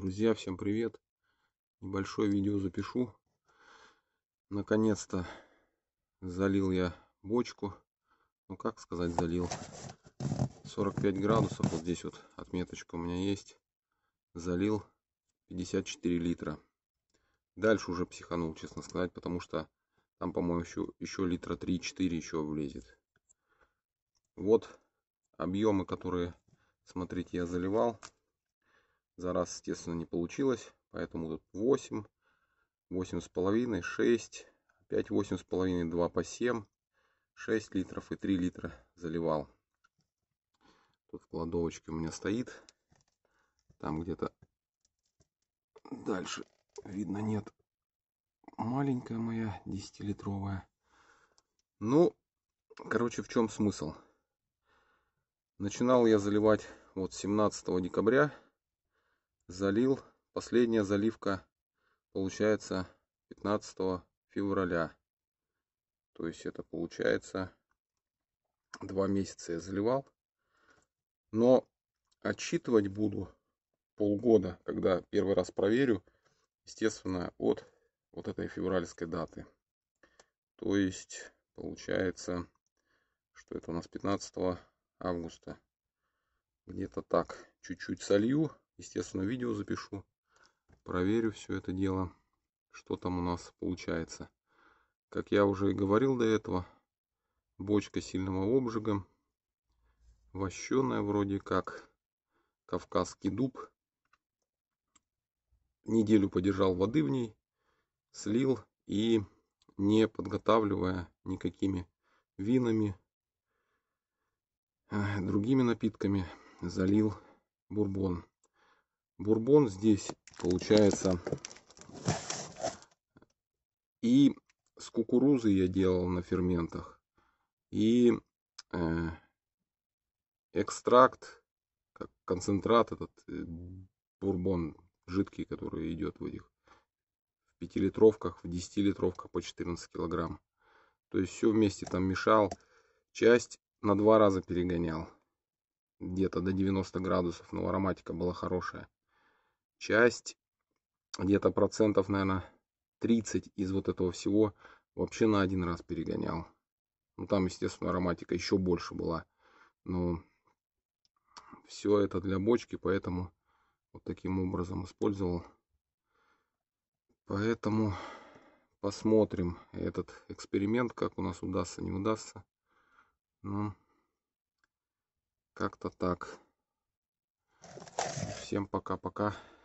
Друзья, всем привет! Небольшое видео запишу. Наконец-то залил я бочку. Ну, как сказать, залил. 45 градусов, вот здесь вот отметочка у меня есть. Залил 54 литра. Дальше уже психанул, честно сказать, потому что там, по-моему, еще, еще литра 3-4 еще влезет. Вот объемы, которые, смотрите, я заливал за раз, естественно, не получилось. Поэтому тут 8, 8,5, 6, опять 8,5, 2 по 7, 6 литров и 3 литра заливал. Тут в кладовочке у меня стоит. Там где-то дальше видно нет. Маленькая моя 10-литровая. Ну, короче, в чем смысл? Начинал я заливать вот 17 декабря залил, последняя заливка получается 15 февраля. То есть это получается два месяца я заливал. Но отчитывать буду полгода, когда первый раз проверю, естественно, от вот этой февральской даты. То есть получается, что это у нас 15 августа. Где-то так чуть-чуть солью, Естественно, видео запишу, проверю все это дело, что там у нас получается. Как я уже и говорил до этого, бочка сильного обжига, вощеная вроде как, кавказский дуб. Неделю подержал воды в ней, слил и не подготавливая никакими винами, э, другими напитками залил бурбон бурбон здесь получается. И с кукурузы я делал на ферментах. И э, экстракт, как концентрат этот э, бурбон жидкий, который идет в этих в 5-литровках, в 10-литровках по 14 килограмм. То есть все вместе там мешал. Часть на два раза перегонял. Где-то до 90 градусов, но ароматика была хорошая часть, где-то процентов, наверное, 30 из вот этого всего вообще на один раз перегонял. Ну, там, естественно, ароматика еще больше была. Но все это для бочки, поэтому вот таким образом использовал. Поэтому посмотрим этот эксперимент, как у нас удастся, не удастся. Ну, как-то так. Всем пока-пока.